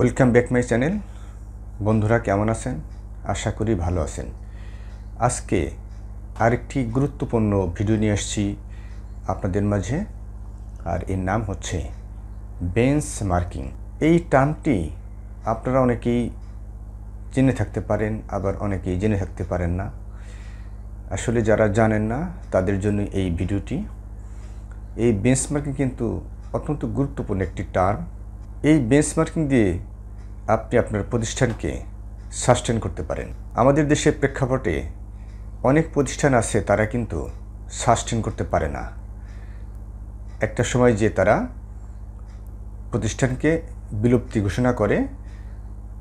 Welcome back my channel বন্ধুরা কেমন আছেন আশা করি ভালো আছেন আজকে আরেকটি গুরুত্বপূর্ণ ভিডিও নিয়ে আসছি আপনাদের মাঝে আর এর নাম হচ্ছে বেঞ্চ মার্কিং এই টার্মটি আপনারা অনেকেই জেনে থাকতে পারেন আবার অনেকেই জেনে থাকতে পারেন না আসলে যারা জানেন না তাদের জন্য এই ভিডিওটি এই বেঞ্চমার্কিং কিন্তু অত্যন্ত গুরুত্বপূর্ণ একটি টার্ম এই বেঞ্চ মার্কিং দিয়ে আপনি আপনার প্রতিষ্ঠানকে সাস্টেন করতে পারেন আমাদের দেশের প্রেক্ষাপটে অনেক প্রতিষ্ঠান আছে তারা কিন্তু সাস্টেন করতে পারে না একটা সময় যে তারা প্রতিষ্ঠানকে বিলুপ্তি ঘোষণা করে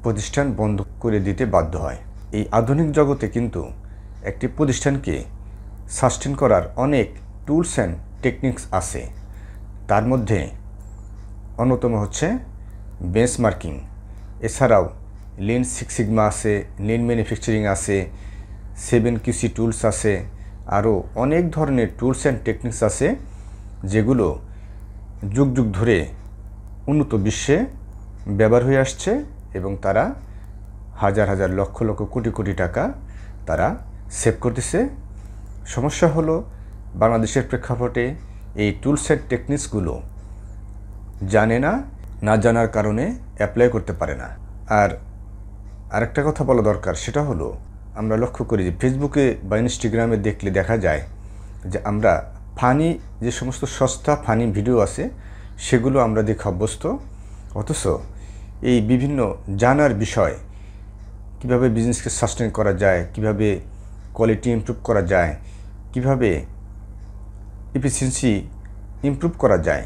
প্রতিষ্ঠান বন্ধ করে দিতে বাধ্য হয় এই আধুনিক জগতে কিন্তু একটি প্রতিষ্ঠানকে সাস্টেন করার অনেক টুলস অ্যান্ড টেকনিক্স আছে তার মধ্যে অন্যতম হচ্ছে বেঞ্চমার্কিং এছাড়াও লিন সিক্স সিগমা আছে লিন ম্যানুফ্যাকচারিং আছে সেভেন কিউসি টুলস আছে আরও অনেক ধরনের টুলস অ্যান্ড টেকনিক্স আছে যেগুলো যুগ যুগ ধরে উন্নত বিশ্বে ব্যবহার হয়ে আসছে এবং তারা হাজার হাজার লক্ষ লক্ষ কোটি কোটি টাকা তারা সেভ করতেছে সমস্যা হলো বাংলাদেশের প্রেক্ষাপটে এই টুলস অ্যান্ড টেকনিক্সগুলো জানে না না জানার কারণে অ্যাপ্লাই করতে পারে না আর আরেকটা কথা বলা দরকার সেটা হলো আমরা লক্ষ্য করি যে ফেসবুকে বা ইনস্টাগ্রামে দেখলে দেখা যায় যে আমরা ফানি যে সমস্ত সস্তা ফানি ভিডিও আছে সেগুলো আমরা দেখে অভ্যস্ত অথচ এই বিভিন্ন জানার বিষয় কিভাবে বিজনেসকে সাস্টেন করা যায় কিভাবে কোয়ালিটি ইম্প্রুভ করা যায় কিভাবে এফিসিয়েন্সি ইম্প্রুভ করা যায়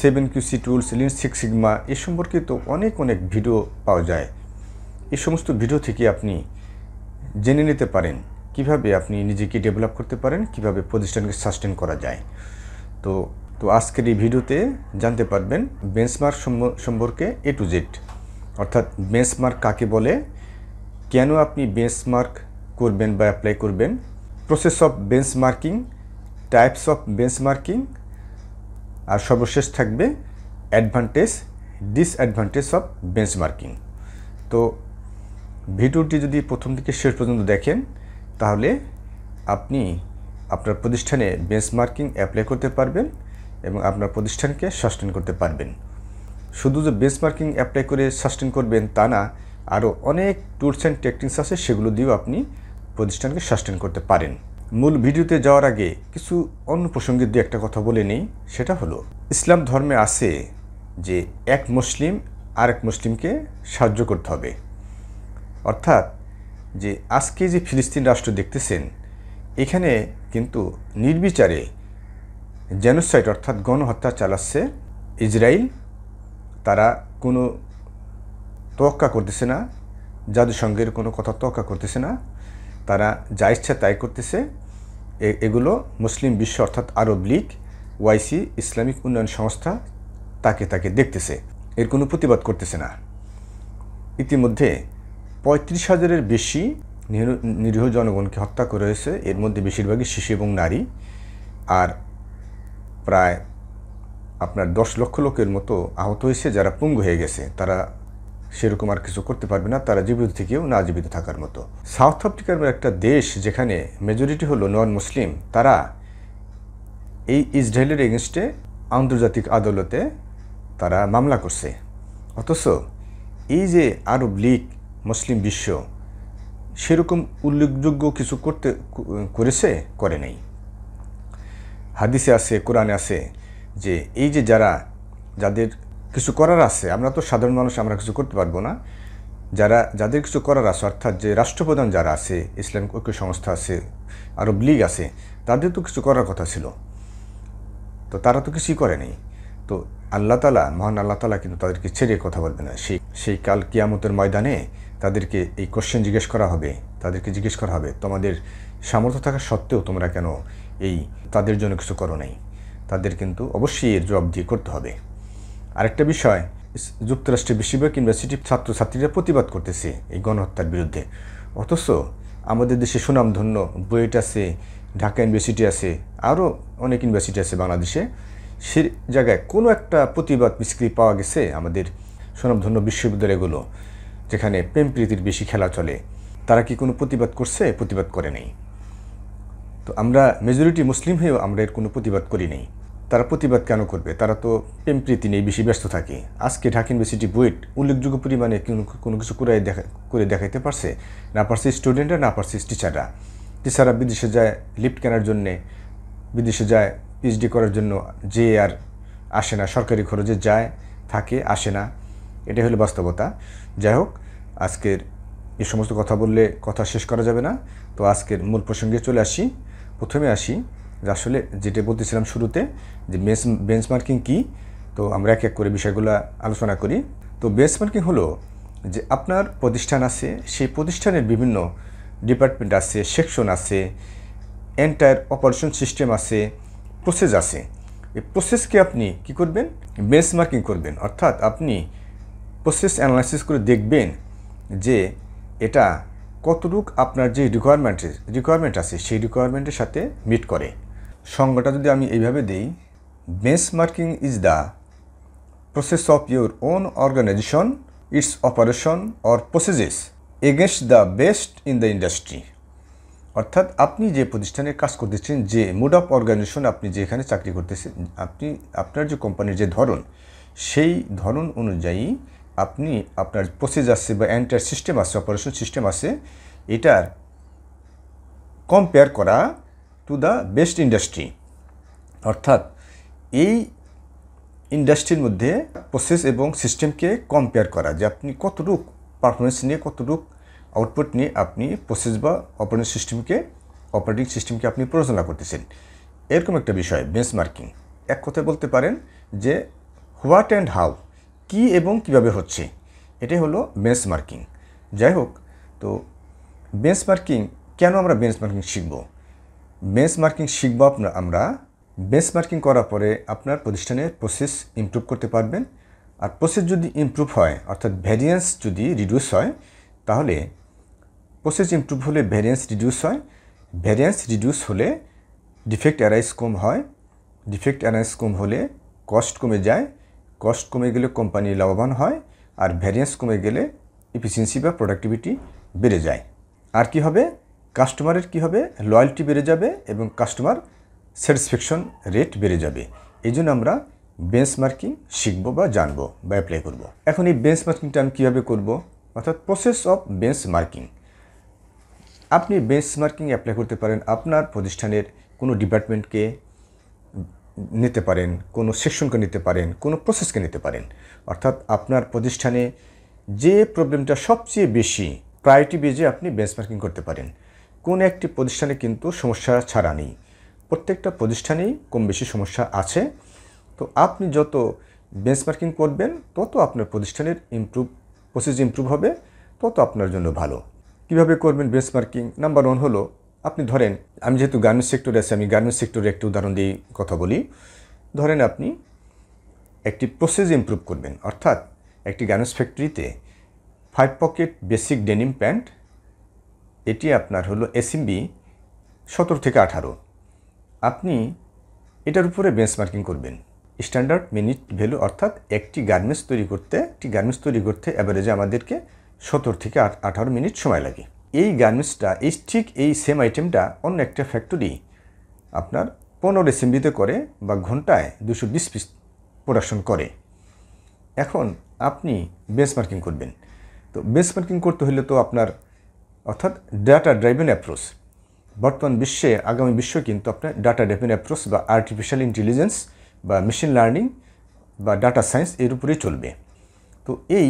seven QC tools lean six sigma এ সম্পর্কিত অনেক অনেক ভিডিও পাওয়া যায় এ সমস্ত ভিডিও থেকে আপনি জেনে নিতে পারেন কিভাবে আপনি নিজেকে ডেভেলপ করতে পারেন কিভাবে প্রতিষ্ঠানকে সাস্টেন করা যায় তো তো আজকের এই ভিডিওতে জানতে পারবেন বেঞ্চমার্ক সম্পর্কে এ টু জেড অর্থাৎ বেঞ্চমার্ক কাকে বলে কেন আপনি বেঞ্চমার্ক করবেন বা অ্যাপ্লাই করবেন process of benchmarking types of benchmarking আর সর্বশেষ থাকবে অ্যাডভান্টেজ ডিসঅ্যাডভান্টেজ অফ বেঞ্চমার্কিং তো ভিডিওটি যদি প্রথম থেকে শেষ পর্যন্ত দেখেন তাহলে আপনি আপনার প্রতিষ্ঠানে বেঞ্চমার্কিং অ্যাপ্লাই করতে পারবেন এবং আপনার প্রতিষ্ঠানকে সাস্টেন করতে পারবেন শুধু যে বেঞ্চমার্কিং অ্যাপ্লাই করে সাস্টেন করবেন তা না আরও অনেক টুলস অ্যান্ড টেকনিক্স আছে সেগুলো দিয়েও আপনি প্রতিষ্ঠানকে সাস্টেন করতে পারেন মূল ভিডিওতে যাওয়ার আগে কিছু অন্য প্রসঙ্গে দু একটা কথা বলে নিই সেটা হলো ইসলাম ধর্মে আছে যে এক মুসলিম আর এক মুসলিমকে সাহায্য করতে হবে অর্থাৎ যে আজকে যে ফিলিস্তিন রাষ্ট্র দেখতেছেন এখানে কিন্তু নির্বিচারে জেনোসাইট অর্থাৎ গণহত্যা চালাচ্ছে ইসরায়েল তারা কোনো তোয়াক্কা করতেছে না জাতিসংঘের কোনো কথা তোয়াক্কা করতেছে না তারা যা ইচ্ছা তাই করতেছে এগুলো মুসলিম বিশ্ব অর্থাৎ আরব লীগ ওয়াইসি ইসলামিক উন্নয়ন সংস্থা তাকে তাকে দেখতেছে এর কোনো প্রতিবাদ করতেছে না ইতিমধ্যে পঁয়ত্রিশ হাজারের বেশি নিরীহ জনগণকে হত্যা করে হয়েছে এর মধ্যে বেশিরভাগই শিশু এবং নারী আর প্রায় আপনার দশ লক্ষ লোকের মতো আহত হয়েছে যারা পুঙ্গ হয়ে গেছে তারা সেরকম আর কিছু করতে পারবে না তারা জীবিত থেকেও না জীবিত থাকার মতো সাউথ আফ্রিকার একটা দেশ যেখানে মেজরিটি হলো নন মুসলিম তারা এই ইসরায়েলের এগেনস্টে আন্তর্জাতিক আদালতে তারা মামলা করছে অথচ এই যে আরব লীগ মুসলিম বিশ্ব সেরকম উল্লেখযোগ্য কিছু করতে করেছে করে নাই হাদিসে আছে কোরআনে আছে যে এই যে যারা যাদের কিছু করার আছে আমরা তো সাধারণ মানুষ আমরা কিছু করতে পারবো না যারা যাদের কিছু করার আছে অর্থাৎ যে রাষ্ট্রপ্রধান যারা আছে ইসলামিক ঐক্য সংস্থা আছে আরব লীগ আছে তাদের তো কিছু করার কথা ছিল তো তারা তো কিছুই করেনি তো আল্লাহ তালা মহান আল্লাহ তালা কিন্তু তাদেরকে ছেড়ে কথা বলবে না সেই সেই কাল কিয়ামতের ময়দানে তাদেরকে এই কোশ্চেন জিজ্ঞেস করা হবে তাদেরকে জিজ্ঞেস করা হবে তোমাদের সামর্থ্য থাকা সত্ত্বেও তোমরা কেন এই তাদের জন্য কিছু করো নাই তাদের কিন্তু অবশ্যই এর জবাব দিয়ে করতে হবে আরেকটা বিষয় যুক্তরাষ্ট্রের বেশিরভাগ ইউনিভার্সিটি ছাত্রছাত্রীরা প্রতিবাদ করতেছে এই গণহত্যার বিরুদ্ধে অথচ আমাদের দেশে সুনামধন্য বুয়েট আছে ঢাকা ইউনিভার্সিটি আছে আরও অনেক ইউনিভার্সিটি আছে বাংলাদেশে সে জায়গায় কোনো একটা প্রতিবাদ মিস্ক্রি পাওয়া গেছে আমাদের সুনামধন্য বিশ্ববিদ্যালয়গুলো যেখানে প্রেম প্রীতির বেশি খেলা চলে তারা কি কোনো প্রতিবাদ করছে প্রতিবাদ করে নেই তো আমরা মেজরিটি মুসলিম হয়েও আমরা এর কোনো প্রতিবাদ করি নেই তারা প্রতিবাদ কেন করবে তারা তো প্রেমপ্রীতি নিয়ে বেশি ব্যস্ত থাকে আজকে ঢাকা ইউনিভার্সিটি বুয়েট উল্লেখযোগ্য পরিমাণে কোনো কিছু করে দেখা করে দেখাইতে পারছে না পারছে স্টুডেন্টরা না পারছে টিচাররা টিচাররা বিদেশে যায় লিফট কেনার জন্যে বিদেশে যায় পিএইচডি করার জন্য যে আর আসে না সরকারি খরচে যায় থাকে আসে না এটাই হলো বাস্তবতা যাই হোক আজকের এ সমস্ত কথা বললে কথা শেষ করা যাবে না তো আজকের মূল প্রসঙ্গে চলে আসি প্রথমে আসি যে আসলে যেটা বলতেছিলাম শুরুতে যে বেঞ্চ বেঞ্চমার্কিং কী তো আমরা এক এক করে বিষয়গুলো আলোচনা করি তো বেঞ্চমার্কিং হলো যে আপনার প্রতিষ্ঠান আছে সেই প্রতিষ্ঠানের বিভিন্ন ডিপার্টমেন্ট আছে সেকশন আছে এন্টায়ার অপারেশন সিস্টেম আছে প্রসেস আছে এই প্রসেসকে আপনি কি করবেন বেঞ্চমার্কিং করবেন অর্থাৎ আপনি প্রসেস অ্যানালাইসিস করে দেখবেন যে এটা কতটুক আপনার যে রিকোয়ারমেন্ট রিকোয়ারমেন্ট আছে সেই রিকোয়ারমেন্টের সাথে মিট করে সংজ্ঞাটা যদি আমি এইভাবে দিই benchmarking is the process of your own organisation its operation or processes against the best in the industry অর্থাৎ আপনি যে প্রতিষ্ঠানে কাজ করতেছেন যে মুড অফ অর্গানাইজেশন আপনি যেখানে চাকরি করতেছেন আপনি আপনার যে কোম্পানির যে ধরন সেই ধরন অনুযায়ী আপনি আপনার প্রসেস আছে বা এন্টার সিস্টেম আছে অপারেশন সিস্টেম আছে এটার কম্পেয়ার করা টু দ্য বেস্ট ইন্ডাস্ট্রি অর্থাৎ এই ইন্ডাস্ট্রির মধ্যে প্রসেস এবং সিস্টেমকে কম্পেয়ার করা যে আপনি কতটুক পারফরমেন্স নিয়ে কতটুক আউটপুট নিয়ে আপনি প্রসেস বা অপারেটিং সিস্টেমকে অপারেটিং সিস্টেমকে আপনি পরিচালনা করতেছেন এরকম একটা বিষয় বেঞ্চমার্কিং এক কথায় বলতে পারেন যে হোয়াট অ্যান্ড হাউ কী এবং কিভাবে হচ্ছে এটাই হলো বেঞ্চমার্কিং যাই হোক তো বেঞ্চমার্কিং কেন আমরা বেঞ্চমার্কিং শিখব মেস মার্কিং শিখব আপনার আমরা বেঞ্চ মার্কিং করার পরে আপনার প্রতিষ্ঠানের প্রসেস ইমপ্রুভ করতে পারবেন আর প্রসেস যদি ইমপ্রুভ হয় অর্থাৎ ভ্যারিয়েন্স যদি রিডিউস হয় তাহলে প্রসেস ইমপ্রুভ হলে ভ্যারিয়েন্স রিডিউস হয় ভ্যারিয়েন্স রিডিউস হলে ডিফেক্ট অ্যারাইজ কম হয় ডিফেক্ট অ্যারাইজ কম হলে কস্ট কমে যায় কস্ট কমে গেলে কোম্পানি লাভবান হয় আর ভ্যারিয়েন্স কমে গেলে এফিসিয়েন্সি বা প্রোডাক্টিভিটি বেড়ে যায় আর কি হবে কাস্টমারের কি হবে লয়্যালটি বেড়ে যাবে এবং কাস্টমার স্যাটিসফ্যাকশন রেট বেড়ে যাবে এই জন্য আমরা বেঞ্চমার্কিং শিখব বা জানব বা অ্যাপ্লাই করব। এখন এই বেঞ্চমার্কিংটা আমি কীভাবে করব অর্থাৎ প্রসেস অফ বেঞ্চমার্কিং আপনি বেঞ্চমার্কিং অ্যাপ্লাই করতে পারেন আপনার প্রতিষ্ঠানের কোনো ডিপার্টমেন্টকে নিতে পারেন কোনো সেকশনকে নিতে পারেন কোনো প্রসেসকে নিতে পারেন অর্থাৎ আপনার প্রতিষ্ঠানে যে প্রবলেমটা সবচেয়ে বেশি প্রায়োরিটি বেজে আপনি বেঞ্চমার্কিং করতে পারেন কোন একটি প্রতিষ্ঠানে কিন্তু সমস্যা ছাড়া নেই প্রত্যেকটা প্রতিষ্ঠানেই কম বেশি সমস্যা আছে তো আপনি যত বেঞ্চমার্কিং করবেন তত আপনার প্রতিষ্ঠানের ইমপ্রুভ প্রসেস ইমপ্রুভ হবে তত আপনার জন্য ভালো কিভাবে করবেন বেঞ্চমার্কিং নাম্বার ওয়ান হলো আপনি ধরেন আমি যেহেতু গার্মেন্টস সেক্টরে আছি আমি গার্মেন্টস সেক্টরে একটি উদাহরণ দিয়ে কথা বলি ধরেন আপনি একটি প্রসেস ইমপ্রুভ করবেন অর্থাৎ একটি গার্মেন্টস ফ্যাক্টরিতে five pocket basic denim pant এটি আপনার হলো এসএমবি সতেরো থেকে আঠারো আপনি এটার উপরে বেঞ্চমার্কিং করবেন স্ট্যান্ডার্ড মিনিট ভ্যালু অর্থাৎ একটি গার্মেন্টস তৈরি করতে একটি গার্মেন্টস তৈরি করতে অ্যাভারেজে আমাদেরকে সতেরো থেকে আঠারো মিনিট সময় লাগে এই গার্মেন্টসটা এই ঠিক এই সেম আইটেমটা অন্য একটা ফ্যাক্টরি আপনার পনেরো এসএমবিতে করে বা ঘন্টায় দুশো বিশ পিস প্রোডাকশন করে এখন আপনি বেঞ্চমার্কিং করবেন তো বেঞ্চমার্কিং করতে হলে তো আপনার অর্থাৎ ডাটা ড্রাইভেন অ্যাপ্রোচ বর্তমান বিশ্বে আগামী বিশ্ব কিন্তু আপনার ডাটা ড্রাইভেন অ্যাপ্রোচ বা আর্টিফিশিয়াল ইন্টেলিজেন্স বা মেশিন লার্নিং বা ডাটা সায়েন্স এর উপরেই চলবে তো এই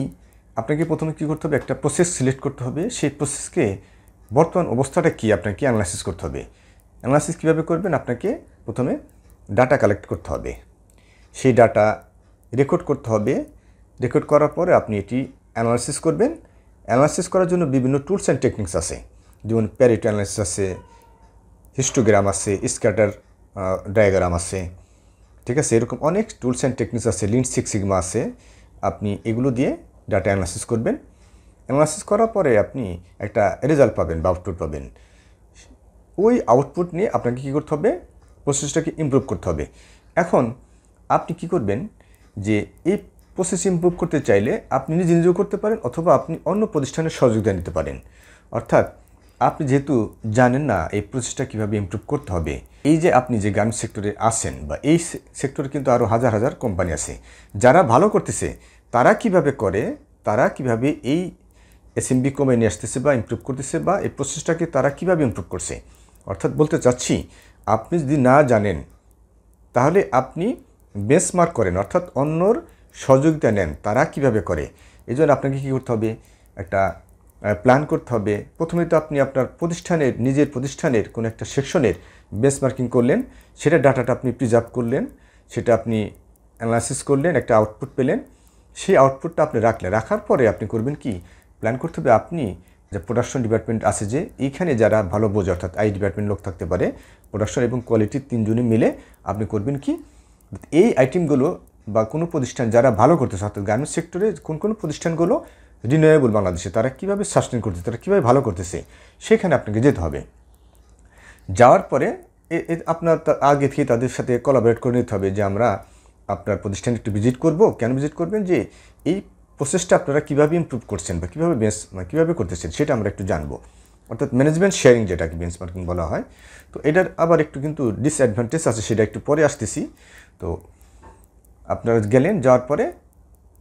আপনাকে প্রথমে কী করতে হবে একটা প্রসেস সিলেক্ট করতে হবে সেই প্রসেসকে বর্তমান অবস্থাটা কী আপনাকে অ্যানালাইসিস করতে হবে অ্যানালাইসিস কীভাবে করবেন আপনাকে প্রথমে ডাটা কালেক্ট করতে হবে সেই ডাটা রেকর্ড করতে হবে রেকর্ড করার পরে আপনি এটি অ্যানালাইসিস করবেন অ্যানালাইসিস করার জন্য বিভিন্ন টুলস অ্যান্ড টেকনিক্স আছে যেমন প্যারিট অ্যানালাইসিস আছে হিস্টোগ্রাম আছে স্ক্যাটার ডায়াগ্রাম আছে ঠিক আছে এরকম অনেক টুলস অ্যান্ড টেকনিক্স আছে লিন সিক্স সিগমা আছে আপনি এগুলো দিয়ে ডাটা অ্যানালাইসিস করবেন অ্যানালাইসিস করার পরে আপনি একটা রেজাল্ট পাবেন বা আউটপুট পাবেন ওই আউটপুট নিয়ে আপনাকে কী করতে হবে প্রসেসটাকে ইম্প্রুভ করতে হবে এখন আপনি কি করবেন যে এই প্রসেস ইম্প্রুভ করতে চাইলে আপনি নিজে নিজেও করতে পারেন অথবা আপনি অন্য প্রতিষ্ঠানের সহযোগিতা নিতে পারেন অর্থাৎ আপনি যেহেতু জানেন না এই প্রসেসটা কীভাবে ইম্প্রুভ করতে হবে এই যে আপনি যে গ্রাম সেক্টরে আসেন বা এই সেক্টরে কিন্তু আরও হাজার হাজার কোম্পানি আছে যারা ভালো করতেছে তারা কিভাবে করে তারা কিভাবে এই এসএমবি কমে নিয়ে আসতেছে বা ইম্প্রুভ করতেছে বা এই প্রসেসটাকে তারা কিভাবে ইম্প্রুভ করছে অর্থাৎ বলতে চাচ্ছি আপনি যদি না জানেন তাহলে আপনি বেঞ্চমার্ক করেন অর্থাৎ অন্যর সহযোগিতা নেন তারা কিভাবে করে এজন্য আপনাকে কী করতে হবে একটা প্ল্যান করতে হবে প্রথমে তো আপনি আপনার প্রতিষ্ঠানের নিজের প্রতিষ্ঠানের কোনো একটা সেকশনের বেসমার্কিং করলেন সেটা ডাটাটা আপনি প্রিজার্ভ করলেন সেটা আপনি অ্যানালাইসিস করলেন একটা আউটপুট পেলেন সেই আউটপুটটা আপনি রাখলেন রাখার পরে আপনি করবেন কি প্ল্যান করতে হবে আপনি যে প্রোডাকশন ডিপার্টমেন্ট আছে যে এইখানে যারা ভালো বোঝে অর্থাৎ আই ডিপার্টমেন্ট লোক থাকতে পারে প্রোডাকশন এবং কোয়ালিটির তিনজনে মিলে আপনি করবেন কি এই আইটেমগুলো বা কোনো প্রতিষ্ঠান যারা ভালো করতেছে অর্থাৎ গার্মেন্টস সেক্টরে কোন কোন প্রতিষ্ঠানগুলো রিনিউয়েবল বাংলাদেশে তারা কীভাবে সাস্টেন করতেছে তারা কীভাবে ভালো করতেছে সেখানে আপনাকে যেতে হবে যাওয়ার পরে আপনার আগে থেকে তাদের সাথে কলাবরেট করে নিতে হবে যে আমরা আপনার প্রতিষ্ঠানে একটু ভিজিট করব কেন ভিজিট করবেন যে এই প্রসেসটা আপনারা কীভাবে ইম্প্রুভ করছেন বা কীভাবে বেঞ্চ মানে কীভাবে করতেছেন সেটা আমরা একটু জানবো অর্থাৎ ম্যানেজমেন্ট শেয়ারিং যেটাকে বেঞ্চ মার্কিং বলা হয় তো এটার আবার একটু কিন্তু ডিসঅ্যাডভান্টেজ আছে সেটা একটু পরে আসতেছি তো আপনারা গেলেন যাওয়ার পরে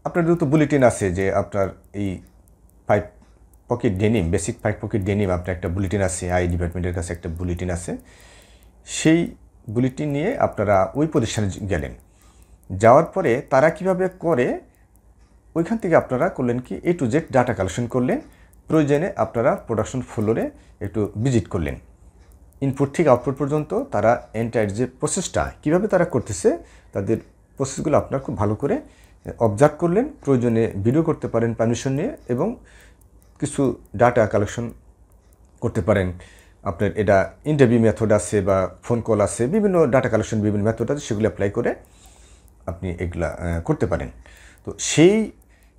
আপনার দুটো বুলেটিন আছে যে আপনার এই five pocket denim basic five pocket denim আপনার একটা বুলেটিন আছে আই ডিপার্টমেন্টের কাছে একটা বুলেটিন আছে সেই বুলেটিন নিয়ে আপনারা ওই প্রতিষ্ঠানে গেলেন যাওয়ার পরে তারা কিভাবে করে ওইখান থেকে আপনারা করলেন কি A to Z data collection করলেন প্রয়োজনে আপনারা প্রোডাকশন ফ্লোরে একটু ভিজিট করলেন ইনপুট থেকে আউটপুট পর্যন্ত তারা এন্টায়ার যে প্রসেসটা কীভাবে তারা করতেছে তাদের প্রসেসগুলো আপনার খুব ভালো করে অবজার্ভ করলেন প্রয়োজনে ভিডিও করতে পারেন পারমিশন নিয়ে এবং কিছু ডাটা কালেকশন করতে পারেন আপনার এটা ইন্টারভিউ মেথড আছে বা ফোন কল আছে বিভিন্ন ডাটা কালেকশন বিভিন্ন মেথড আছে সেগুলো অ্যাপ্লাই করে আপনি এগুলা করতে পারেন তো সেই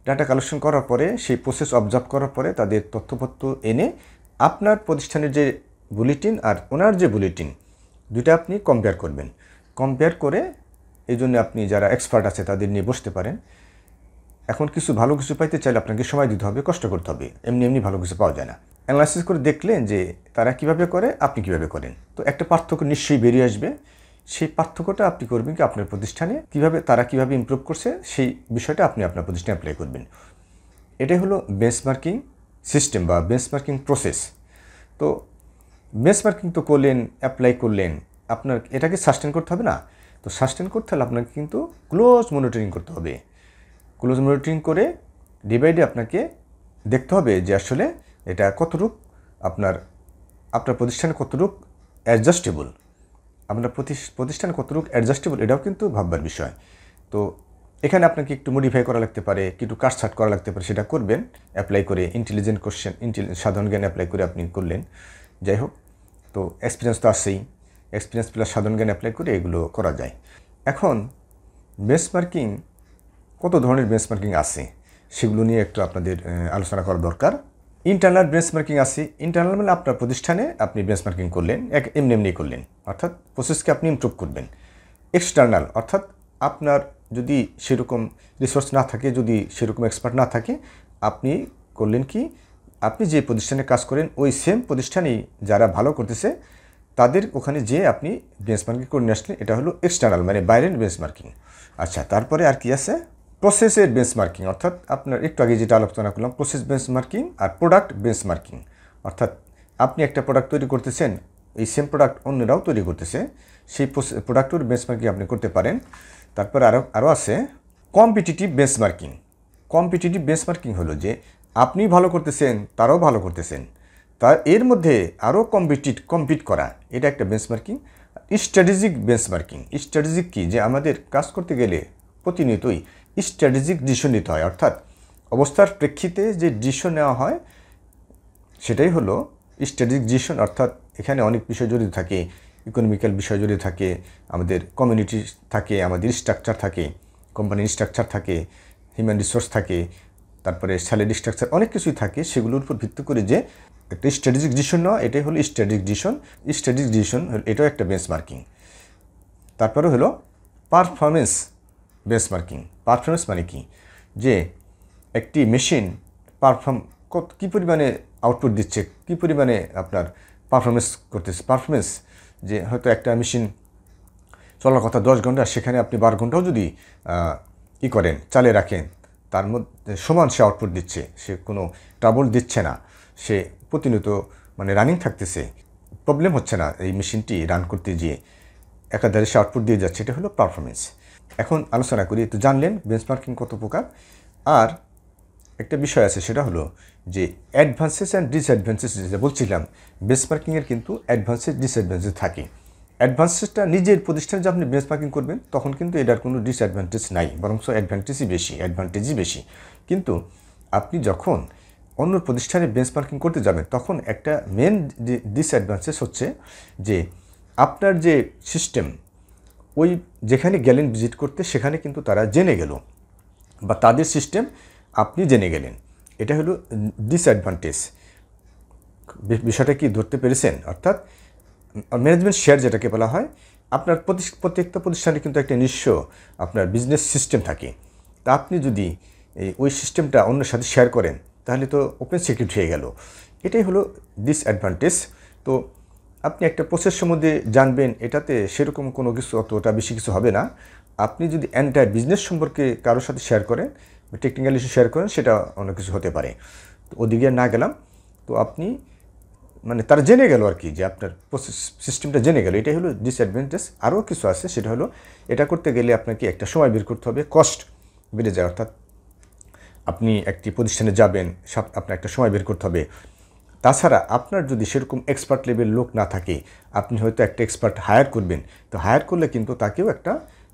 ডাটা কালেকশন করার পরে সেই প্রসেস অবজার্ভ করার পরে তাদের তথ্যপত্র এনে আপনার প্রতিষ্ঠানের যে বুলেটিন আর ওনার যে বুলেটিন দুটা আপনি কম্পেয়ার করবেন কম্পেয়ার করে এই জন্য আপনি যারা এক্সপার্ট আছে তাদের নিয়ে বসতে পারেন এখন কিছু ভালো কিছু পাইতে চাইলে আপনাকে সময় দিতে হবে কষ্ট করতে হবে এমনি এমনি ভালো কিছু পাওয়া যায় না অ্যানালাইসিস করে দেখলেন যে তারা কিভাবে করে আপনি কিভাবে করেন তো একটা পার্থক্য নিশ্চয়ই বেরিয়ে আসবে সেই পার্থক্যটা আপনি করবেন কি আপনার প্রতিষ্ঠানে কিভাবে তারা কিভাবে ইমপ্রুভ করছে সেই বিষয়টা আপনি আপনার প্রতিষ্ঠানে অ্যাপ্লাই করবেন এটাই হলো বেঞ্চমার্কিং সিস্টেম বা বেঞ্চমার্কিং প্রসেস তো বেঞ্চমার্কিং তো করলেন অ্যাপ্লাই করলেন আপনার এটাকে সাস্টেন করতে হবে না তো সাস্টেন করতে হলে আপনাকে কিন্তু ক্লোজ মনিটরিং করতে হবে ক্লোজ মনিটরিং করে ডে বাই ডে আপনাকে দেখতে হবে যে আসলে এটা কতটুক আপনার আপনার প্রতিষ্ঠানে কতটুক অ্যাডজাস্টেবল আপনার প্রতিষ্ঠান কতটুক অ্যাডজাস্টেবল এটাও কিন্তু ভাববার বিষয় তো এখানে আপনাকে একটু মডিফাই করা লাগতে পারে একটু সার্ট করা লাগতে পারে সেটা করবেন অ্যাপ্লাই করে ইন্টেলিজেন্ট কোশ্চেন সাধারণ জ্ঞান অ্যাপ্লাই করে আপনি করলেন যাই হোক তো এক্সপিরিয়েন্স তো আসেই এক্সপিরিয়েন্স প্লাস সাধারণ জ্ঞান অ্যাপ্লাই করে এগুলো করা যায় এখন বেঞ্চমার্কিং কত ধরনের বেঞ্চমার্কিং আছে সেগুলো নিয়ে একটু আপনাদের আলোচনা করা দরকার ইন্টারনাল বেঞ্চমার্কিং আছে ইন্টারনাল মানে আপনার প্রতিষ্ঠানে আপনি বেঞ্চমার্কিং করলেন এক এমনি এমনি করলেন অর্থাৎ প্রসেসকে আপনি ইমপ্রুভ করবেন এক্সটার্নাল অর্থাৎ আপনার যদি সেরকম রিসোর্স না থাকে যদি সেরকম এক্সপার্ট না থাকে আপনি করলেন কি আপনি যে প্রতিষ্ঠানে কাজ করেন ওই সেম প্রতিষ্ঠানেই যারা ভালো করতেছে তাদের ওখানে যেয়ে আপনি বেঞ্চমার্কিং করে নিয়ে আসলেন এটা হলো এক্সটার্নাল মানে বাইরের বেঞ্চমার্কিং আচ্ছা তারপরে আর কি আছে প্রসেসের বেঞ্চমার্কিং অর্থাৎ আপনার একটু আগে যেটা আলোচনা করলাম প্রসেস বেঞ্চমার্কিং আর প্রোডাক্ট বেঞ্চমার্কিং অর্থাৎ আপনি একটা প্রোডাক্ট তৈরি করতেছেন এই সেম প্রোডাক্ট অন্যরাও তৈরি করতেছে সেই প্রোডাক্টের বেঞ্চমার্কিং আপনি করতে পারেন তারপর আরও আরও আছে কম্পিটিটিভ বেঞ্চমার্কিং কম্পিটিটিভ বেঞ্চমার্কিং হলো যে আপনি ভালো করতেছেন তারাও ভালো করতেছেন তার এর মধ্যে আরও কম্পিটিট কম্পিট করা এটা একটা বেঞ্চমার্কিং স্ট্র্যাটেজিক বেঞ্চমার্কিং স্ট্র্যাটেজিক কী যে আমাদের কাজ করতে গেলে প্রতিনিয়তই স্ট্র্যাটেজিক ডিসিশন নিতে হয় অর্থাৎ অবস্থার প্রেক্ষিতে যে ডিসিশন নেওয়া হয় সেটাই হলো স্ট্র্যাটেজিক ডিসিশন অর্থাৎ এখানে অনেক বিষয় জড়িত থাকে ইকোনমিক্যাল বিষয় জড়িত থাকে আমাদের কমিউনিটি থাকে আমাদের স্ট্রাকচার থাকে কোম্পানির স্ট্রাকচার থাকে হিউম্যান রিসোর্স থাকে তারপরে স্যালারি স্ট্রাকচার অনেক কিছুই থাকে সেগুলোর উপর ভিত্তি করে যে একটা স্ট্র্যাটেজিক ডিসিশন নেওয়া এটাই হলো স্ট্র্যাটেজিক ডিসিশন স্ট্র্যাটেজিক ডিসিশন এটাও একটা বেস মার্কিং তারপরে হলো পারফরমেন্স মার্কিং পারফরমেন্স মানে কি যে একটি মেশিন পারফর্ম কত কী পরিমাণে আউটপুট দিচ্ছে কী পরিমাণে আপনার পারফরমেন্স করতেছে পারফরমেন্স যে হয়তো একটা মেশিন চলার কথা দশ ঘন্টা সেখানে আপনি বারো ঘন্টাও যদি ই করেন চালিয়ে রাখেন তার মধ্যে সমান সে আউটপুট দিচ্ছে সে কোনো ট্রাবল দিচ্ছে না সে প্রতিনিয়ত মানে রানিং থাকতেছে প্রবলেম হচ্ছে না এই মেশিনটি রান করতে গিয়ে একাধারে সে আউটপুট দিয়ে যাচ্ছে এটা হলো পারফরমেন্স এখন আলোচনা করি তো জানলেন বেঞ্চমার্কিং কত প্রকার আর একটা বিষয় আছে সেটা হলো যে অ্যাডভান্সেস অ্যান্ড ডিসঅ্যাডভান্সেস যেটা বলছিলাম বেঞ্চমার্কিংয়ের কিন্তু অ্যাডভান্সেস ডিসঅ্যাডভান্সেস থাকে অ্যাডভান্সেসটা নিজের প্রতিষ্ঠানে যে আপনি বেঞ্চমার্কিং করবেন তখন কিন্তু এটার কোনো ডিসঅ্যাডভান্টেজ নাই বরং অ্যাডভান্টেজই বেশি অ্যাডভান্টেজই বেশি কিন্তু আপনি যখন অন্য প্রতিষ্ঠানে বেঞ্চ মার্কিং করতে যাবেন তখন একটা মেন ডিসঅ্যাডভান্টেজ হচ্ছে যে আপনার যে সিস্টেম ওই যেখানে গেলেন ভিজিট করতে সেখানে কিন্তু তারা জেনে গেল বা তাদের সিস্টেম আপনি জেনে গেলেন এটা হলো ডিসঅ্যাডভান্টেজ বিষয়টা কি ধরতে পেরেছেন অর্থাৎ ম্যানেজমেন্ট শেয়ার যেটাকে বলা হয় আপনার প্রত্যেকটা প্রতিষ্ঠানে কিন্তু একটা নিঃস্ব আপনার বিজনেস সিস্টেম থাকে তা আপনি যদি ওই সিস্টেমটা অন্যের সাথে শেয়ার করেন তাহলে তো ওপেন সিক্রেট হয়ে গেল এটাই হলো ডিসঅ্যাডভান্টেজ তো আপনি একটা প্রসেস সম্বন্ধে জানবেন এটাতে সেরকম কোনো কিছু অতটা বেশি কিছু হবে না আপনি যদি অ্যান্টায়ার বিজনেস সম্পর্কে কারোর সাথে শেয়ার করেন টেকনিক্যাল ইস্যু শেয়ার করেন সেটা অনেক কিছু হতে পারে তো ওদিকে না গেলাম তো আপনি মানে তারা জেনে গেল আর কি যে আপনার প্রসেস সিস্টেমটা জেনে গেল এটাই হলো ডিসঅ্যাডভান্টেজ আরও কিছু আছে সেটা হলো এটা করতে গেলে আপনাকে একটা সময় বের করতে হবে কস্ট বেড়ে যায় অর্থাৎ আপনি একটি প্রতিষ্ঠানে যাবেন আপনার একটা সময় বের করতে হবে তাছাড়া আপনার যদি সেরকম এক্সপার্ট লেভেল লোক না থাকে আপনি হয়তো একটা এক্সপার্ট হায়ার করবেন তো হায়ার করলে কিন্তু তাকেও একটা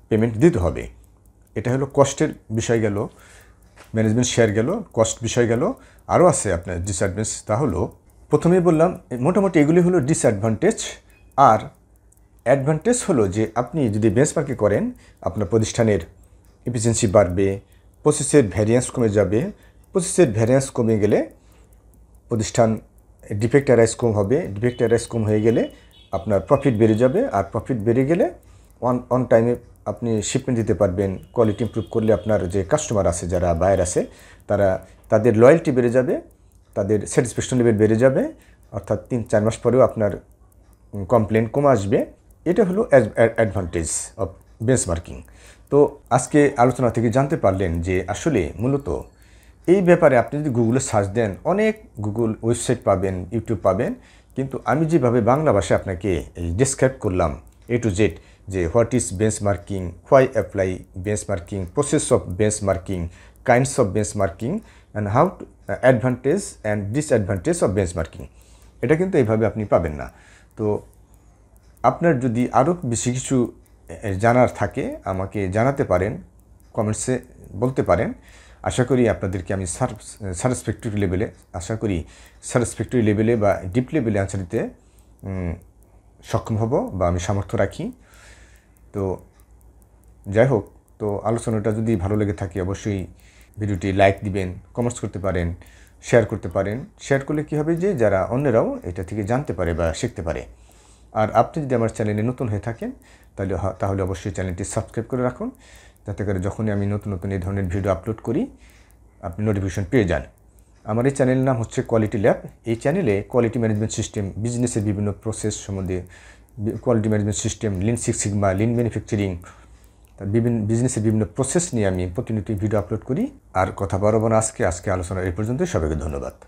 পেমেন্ট দিতে হবে এটা হলো কষ্টের বিষয় গেল ম্যানেজমেন্ট শেয়ার গেল কস্ট বিষয় গেল আরও আছে আপনার ডিসঅ্যাডভান্টেজ তা হলো প্রথমেই বললাম মোটামুটি এগুলি হলো ডিসঅ্যাডভান্টেজ আর অ্যাডভান্টেজ হলো যে আপনি যদি বেঞ্চমার্কে করেন আপনার প্রতিষ্ঠানের এফিসিয়েন্সি বাড়বে পঁচিশের ভ্যারিয়েন্স কমে যাবে পঁচিশের ভ্যারিয়েন্স কমে গেলে প্রতিষ্ঠান ডিফেক্ট অ্যারাইজ কম হবে ডিফেক্ট অ্যারাইজ কম হয়ে গেলে আপনার প্রফিট বেড়ে যাবে আর প্রফিট বেড়ে গেলে অন অন টাইমে আপনি শিপমেন্ট দিতে পারবেন কোয়ালিটি ইম্প্রুভ করলে আপনার যে কাস্টমার আছে যারা বায়ার আছে তারা তাদের লয়্যালটি বেড়ে যাবে তাদের স্যাটিসফ্যাকশন লেভেল বেড়ে যাবে অর্থাৎ তিন চার মাস পরেও আপনার কমপ্লেন কম আসবে এটা হলো অ্যাডভান্টেজ অফ বেঞ্চমার্কিং তো আজকে আলোচনা থেকে জানতে পারলেন যে আসলে মূলত এই ব্যাপারে আপনি যদি গুগলে সার্চ দেন অনেক গুগল ওয়েবসাইট পাবেন ইউটিউব পাবেন কিন্তু আমি যেভাবে বাংলা ভাষায় আপনাকে ডিসক্রাইব করলাম এ টু জেড যে what is benchmarking why apply benchmarking process of benchmarking kinds of benchmarking and how advantage and disadvantage of benchmarking এটা কিন্তু এইভাবে আপনি পাবেন না তো আপনার যদি আরও বেশি কিছু জানার থাকে আমাকে জানাতে পারেন কমেন্টসে বলতে পারেন আশা করি আপনাদেরকে আমি স্যাটিসফ্যাক্টরি লেভেলে আশা করি স্যাটিসফ্যাক্টরি লেভেলে বা ডিপ লেভেলে আনসার দিতে সক্ষম হব বা আমি সামর্থ্য রাখি তো যাই হোক তো আলোচনাটা যদি ভালো লেগে থাকে অবশ্যই ভিডিওটি লাইক দিবেন কমেন্টস করতে পারেন শেয়ার করতে পারেন শেয়ার করলে কী হবে যে যারা অন্যরাও এটা থেকে জানতে পারে বা শিখতে পারে আর আপনি যদি আমার চ্যানেলে নতুন হয়ে থাকেন তাহলে তাহলে অবশ্যই চ্যানেলটি সাবস্ক্রাইব করে রাখুন যাতে করে যখনই আমি নতুন নতুন এই ধরনের ভিডিও আপলোড করি আপনি নোটিফিকেশন পেয়ে যান আমার এই চ্যানেলের নাম হচ্ছে কোয়ালিটি ল্যাব এই চ্যানেলে কোয়ালিটি ম্যানেজমেন্ট সিস্টেম বিজনেসের বিভিন্ন প্রসেস সম্বন্ধে quality management system lean six sigma lean manufacturing তার বিভিন্ন বিজনেসের বিভিন্ন প্রসেস নিয়ে আমি প্রতিনিয়ত ভিডিও আপলোড করি আর কথা বরাবর আজকে আজকে আলোচনা এই পর্যন্ত সবাইকে ধন্যবাদ